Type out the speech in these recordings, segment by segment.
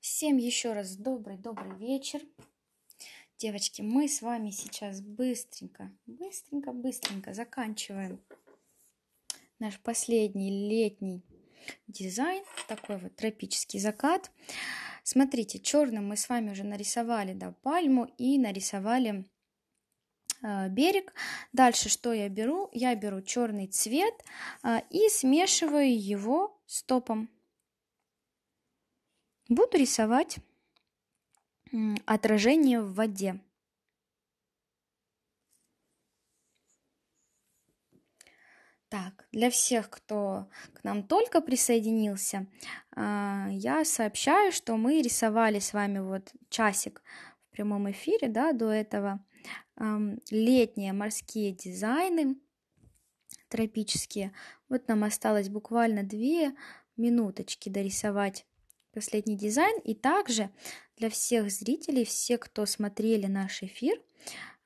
Всем еще раз добрый-добрый вечер. Девочки, мы с вами сейчас быстренько, быстренько, быстренько заканчиваем наш последний летний дизайн, такой вот тропический закат. Смотрите, черным мы с вами уже нарисовали да, пальму и нарисовали э, берег. Дальше что я беру? Я беру черный цвет э, и смешиваю его с топом. Буду рисовать отражение в воде. Так, для всех, кто к нам только присоединился, а, я сообщаю, что мы рисовали с вами вот часик в прямом эфире, да, до этого летние морские дизайны тропические. Вот нам осталось буквально две минуточки дорисовать последний дизайн. И также для всех зрителей, все, кто смотрели наш эфир,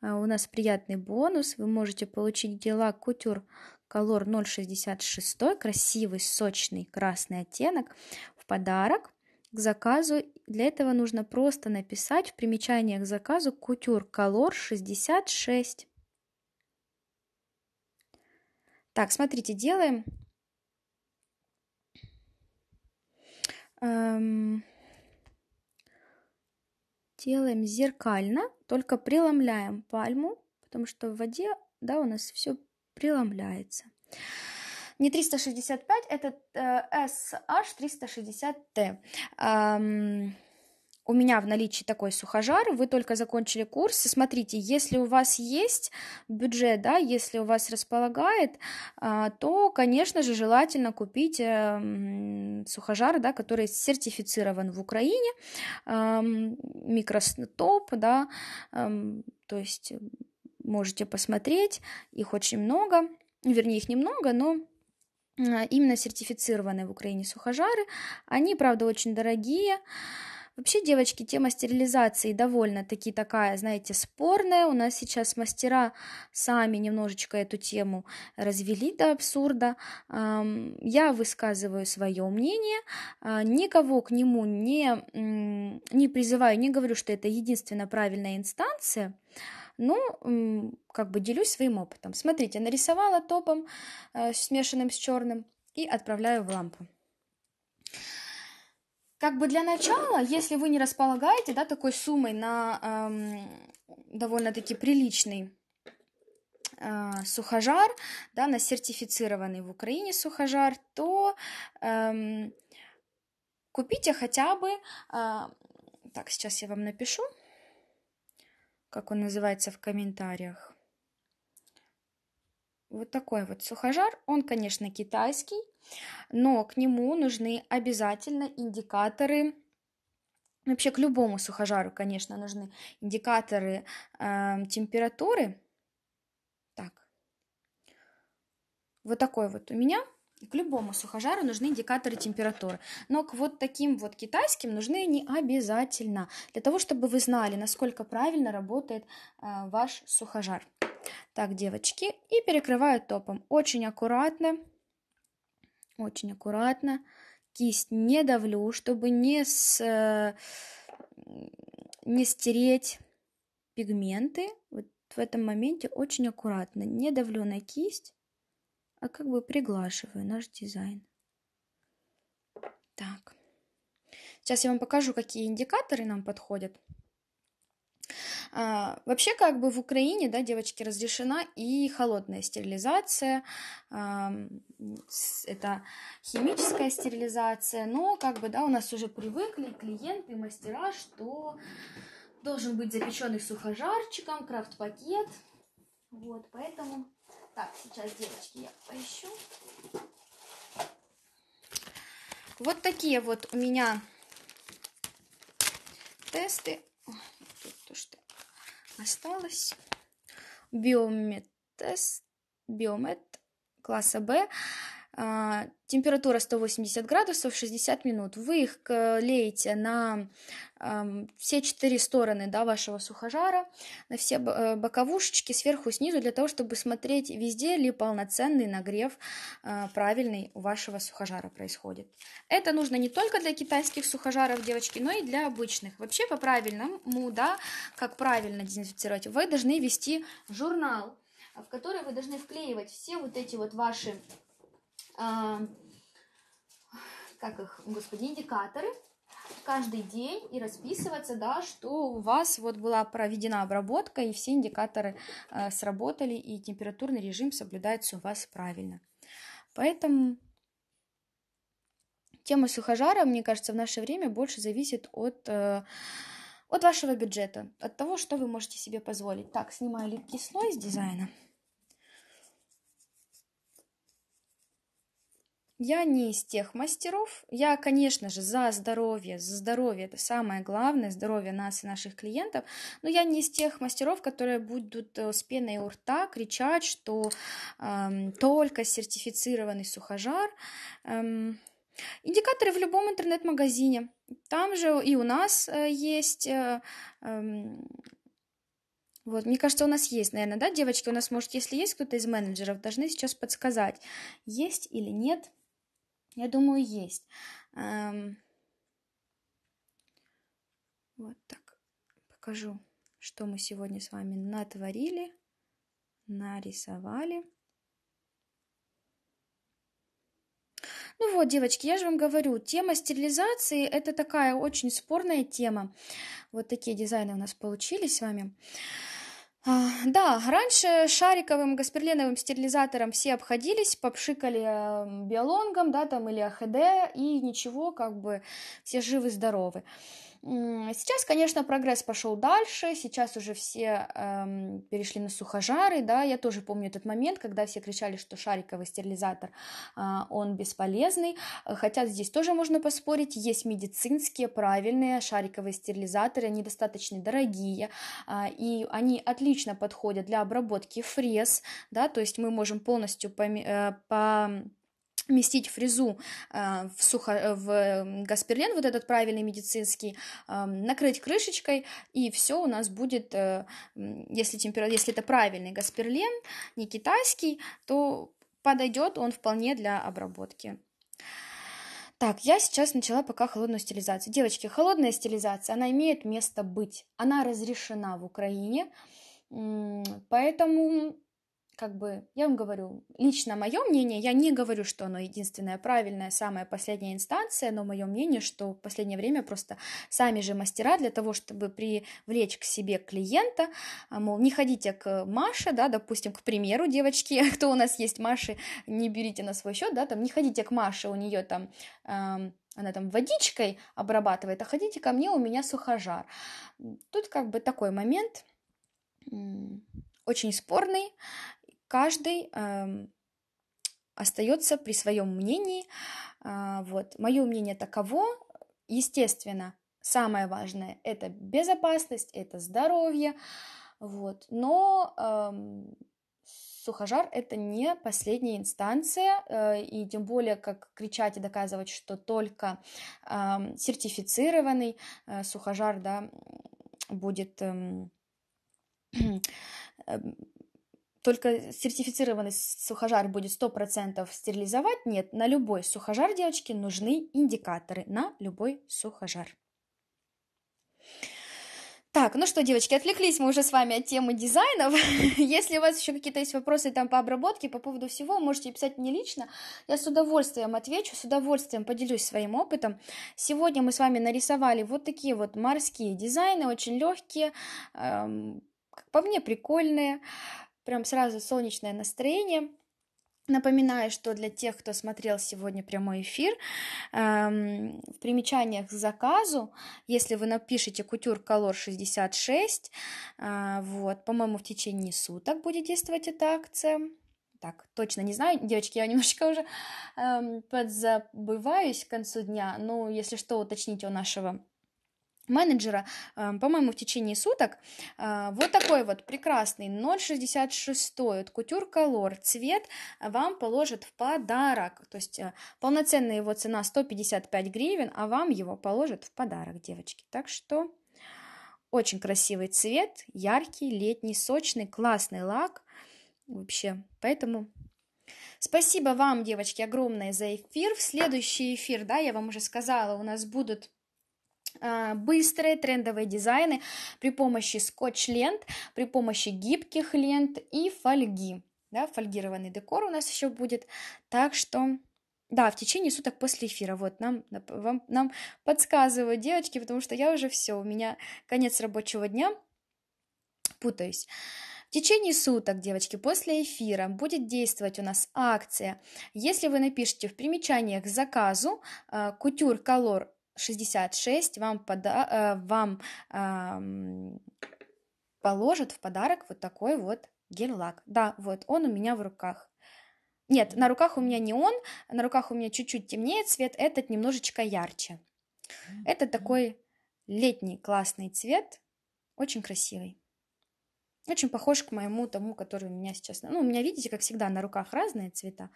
э, у нас приятный бонус. Вы можете получить гелак кутюр колор 0,66, красивый, сочный красный оттенок в подарок к заказу. Для этого нужно просто написать в примечаниях к заказу кутюр колор 66. Так, смотрите, делаем эм, делаем зеркально, только преломляем пальму, потому что в воде да, у нас все преломляется. Не 365, это э, SH360T. Эм, у меня в наличии такой сухожар, вы только закончили курс, смотрите, если у вас есть бюджет, да, если у вас располагает, а, то, конечно же, желательно купить э, сухожар, да, который сертифицирован в Украине, а, микростоп, да, а, то есть э, можете посмотреть, их очень много, вернее, их немного, но именно сертифицированные в Украине сухожары, они, правда, очень дорогие, Вообще, девочки, тема стерилизации довольно-таки такая, знаете, спорная. У нас сейчас мастера сами немножечко эту тему развели до абсурда. Я высказываю свое мнение, а, никого к нему не, не призываю, не говорю, что это единственно правильная инстанция, Ну, как бы делюсь своим опытом. Смотрите, нарисовала топом, э, смешанным с черным, и отправляю в лампу как бы для начала, если вы не располагаете, да, такой суммой на эм, довольно-таки приличный э, сухожар, да, на сертифицированный в Украине сухожар, то эм, купите хотя бы, э, так, сейчас я вам напишу, как он называется в комментариях. Вот такой вот сухожар. Он, конечно, китайский, но к нему нужны обязательно индикаторы. Вообще к любому сухожару, конечно, нужны индикаторы э, температуры. Так. Вот такой вот у меня. К любому сухожару нужны индикаторы температуры. Но к вот таким вот китайским нужны не обязательно, для того, чтобы вы знали, насколько правильно работает э, ваш сухожар. Так, девочки, и перекрываю топом. Очень аккуратно, очень аккуратно. Кисть не давлю, чтобы не, с, э, не стереть пигменты. Вот в этом моменте очень аккуратно. Не давлю на кисть, а как бы приглаживаю наш дизайн. Так. Сейчас я вам покажу, какие индикаторы нам подходят. А, вообще, как бы в Украине, да, девочки, разрешена и холодная стерилизация, а, это химическая стерилизация, но как бы, да, у нас уже привыкли клиенты, мастера, что должен быть запеченный сухожарчиком, крафт-пакет, вот, поэтому... Так, сейчас, девочки, я поищу. Вот такие вот у меня тесты осталось. Биомед биомет класса Б. А, температура 180 градусов 60 минут. Вы их э, леете на все четыре стороны да, вашего сухожара, на все э, боковушечки сверху и снизу, для того, чтобы смотреть везде ли полноценный нагрев э, правильный у вашего сухожара происходит. Это нужно не только для китайских сухожаров, девочки, но и для обычных. Вообще по-правильному, да, как правильно дезинфицировать, вы должны вести журнал, в который вы должны вклеивать все вот эти вот ваши а, как их, господи, индикаторы каждый день и расписываться, да, что у вас вот была проведена обработка, и все индикаторы э, сработали, и температурный режим соблюдается у вас правильно. Поэтому тема сухожара, мне кажется, в наше время больше зависит от, э, от вашего бюджета, от того, что вы можете себе позволить. Так, снимаю липкий слой с дизайна. Я не из тех мастеров. Я, конечно же, за здоровье. За здоровье это самое главное, здоровье нас и наших клиентов. Но я не из тех мастеров, которые будут э, с пеной у рта кричать, что эм, только сертифицированный сухожар. Эм, индикаторы в любом интернет-магазине. Там же и у нас э, есть... Э, э, вот, мне кажется, у нас есть, наверное, да, девочки? У нас, может, если есть кто-то из менеджеров, должны сейчас подсказать, есть или нет я думаю, есть. Эм... Вот так. Покажу, что мы сегодня с вами натворили, нарисовали. Ну вот, девочки, я же вам говорю, тема стерилизации – это такая очень спорная тема. Вот такие дизайны у нас получились с вами. А, да, раньше шариковым гасперленовым стерилизатором все обходились, попшикали эм, биолонгом, да, там, или АХД, и ничего, как бы все живы-здоровы. Сейчас, конечно, прогресс пошел дальше, сейчас уже все эм, перешли на сухожары, да, я тоже помню этот момент, когда все кричали, что шариковый стерилизатор, э, он бесполезный, хотя здесь тоже можно поспорить, есть медицинские правильные шариковые стерилизаторы, они достаточно дорогие, э, и они отлично подходят для обработки фрез, да, то есть мы можем полностью э, пом- э, по вместить фрезу э, в, сухо, э, в гасперлен, вот этот правильный медицинский, э, накрыть крышечкой, и все у нас будет, э, если, темпера... если это правильный гасперлен, не китайский, то подойдет он вполне для обработки. Так, я сейчас начала пока холодную стилизацию. Девочки, холодная стилизация, она имеет место быть. Она разрешена в Украине, поэтому как бы, я вам говорю, лично мое мнение, я не говорю, что оно единственное правильное, самая последняя инстанция, но мое мнение, что в последнее время просто сами же мастера для того, чтобы привлечь к себе клиента, а, мол, не ходите к Маше, да, допустим, к примеру, девочки, кто у нас есть Маши, не берите на свой счет, да, там, не ходите к Маше, у нее там... Эм, она там водичкой обрабатывает, а ходите ко мне, у меня сухожар. Тут как бы такой момент очень спорный, каждый эм, остается при своем мнении. А, вот. Мое мнение таково, естественно, самое важное это безопасность, это здоровье, вот. Но эм, сухожар это не последняя инстанция, э, и тем более, как кричать и доказывать, что только эм, сертифицированный э, сухожар, да, будет только сертифицированный сухожар будет 100% стерилизовать? Нет, на любой сухожар, девочки, нужны индикаторы, на любой сухожар. Так, ну что, девочки, отвлеклись мы уже с вами от темы дизайнов. Если у вас еще какие-то есть вопросы там по обработке, по поводу всего, можете писать мне лично. Я с удовольствием отвечу, с удовольствием поделюсь своим опытом. Сегодня мы с вами нарисовали вот такие вот морские дизайны, очень легкие, эм, как по мне прикольные прям сразу солнечное настроение. Напоминаю, что для тех, кто смотрел сегодня прямой эфир, эм, в примечаниях к заказу, если вы напишите кутюр колор 66, э, вот, по-моему, в течение суток будет действовать эта акция. Так, точно не знаю, девочки, я немножечко уже эм, подзабываюсь к концу дня, но если что, уточните у нашего менеджера, эм, по-моему, в течение суток. Э, вот такой вот прекрасный 0,66 от кутюр Color цвет вам положат в подарок. То есть э, полноценная его цена 155 гривен, а вам его положат в подарок, девочки. Так что очень красивый цвет, яркий, летний, сочный, классный лак. Вообще, поэтому спасибо вам, девочки, огромное за эфир. В следующий эфир, да, я вам уже сказала, у нас будут Э, быстрые трендовые дизайны при помощи скотч-лент, при помощи гибких лент и фольги. Да, фольгированный декор у нас еще будет. Так что да, в течение суток после эфира. Вот нам, вам, нам подсказывают девочки, потому что я уже все, у меня конец рабочего дня, путаюсь. В течение суток, девочки, после эфира будет действовать у нас акция. Если вы напишите в примечаниях к заказу э, кутюр колор 66 вам, пода... Э, вам э, положат в подарок вот такой вот гель-лак. Да, вот он у меня в руках. Нет, на руках у меня не он, на руках у меня чуть-чуть темнее цвет, этот немножечко ярче. Это такой летний классный цвет, очень красивый. Очень похож к моему тому, который у меня сейчас. Ну, у меня, видите, как всегда, на руках разные цвета.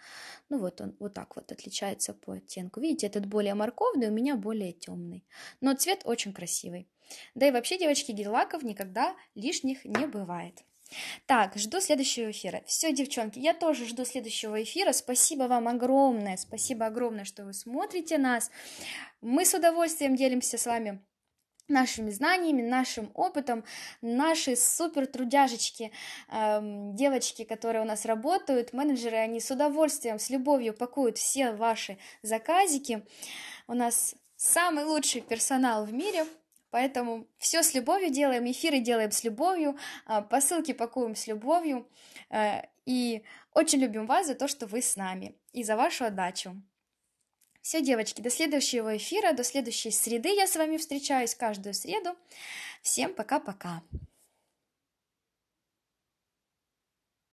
Ну, вот он вот так вот отличается по оттенку. Видите, этот более морковный, у меня более темный. Но цвет очень красивый. Да и вообще, девочки, гель-лаков никогда лишних не бывает. Так, жду следующего эфира. Все, девчонки, я тоже жду следующего эфира. Спасибо вам огромное, спасибо огромное, что вы смотрите нас. Мы с удовольствием делимся с вами нашими знаниями, нашим опытом, наши супер трудяжечки, эм, девочки, которые у нас работают, менеджеры, они с удовольствием, с любовью пакуют все ваши заказики. У нас самый лучший персонал в мире, поэтому все с любовью делаем, эфиры делаем с любовью, э, посылки пакуем с любовью э, и очень любим вас за то, что вы с нами и за вашу отдачу. Все, девочки, до следующего эфира, до следующей среды. Я с вами встречаюсь каждую среду. Всем пока-пока.